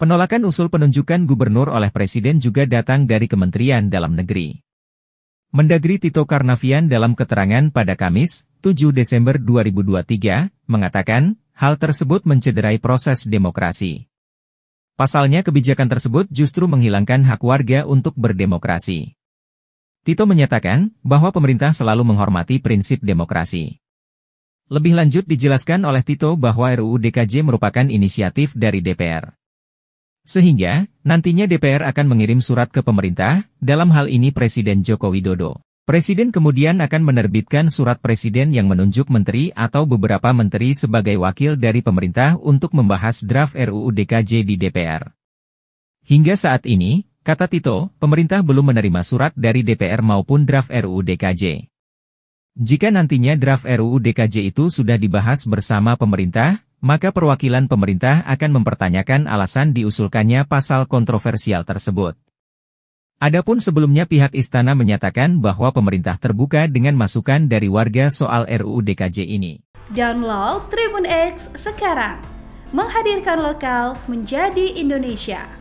Penolakan usul penunjukan gubernur oleh Presiden juga datang dari Kementerian Dalam Negeri. Mendagri Tito Karnavian dalam keterangan pada Kamis, 7 Desember 2023, mengatakan, hal tersebut mencederai proses demokrasi. Pasalnya kebijakan tersebut justru menghilangkan hak warga untuk berdemokrasi. Tito menyatakan bahwa pemerintah selalu menghormati prinsip demokrasi. Lebih lanjut dijelaskan oleh Tito bahwa RUU DKJ merupakan inisiatif dari DPR. Sehingga, nantinya DPR akan mengirim surat ke pemerintah, dalam hal ini Presiden Joko Widodo. Presiden kemudian akan menerbitkan surat presiden yang menunjuk menteri atau beberapa menteri sebagai wakil dari pemerintah untuk membahas draft RUU DKJ di DPR. Hingga saat ini, kata Tito, pemerintah belum menerima surat dari DPR maupun draft RUU DKJ. Jika nantinya draft RUU DKJ itu sudah dibahas bersama pemerintah, maka perwakilan pemerintah akan mempertanyakan alasan diusulkannya pasal kontroversial tersebut. Adapun sebelumnya pihak istana menyatakan bahwa pemerintah terbuka dengan masukan dari warga soal RUU DKJ ini. Download Tribun X sekarang. Menghadirkan lokal menjadi Indonesia.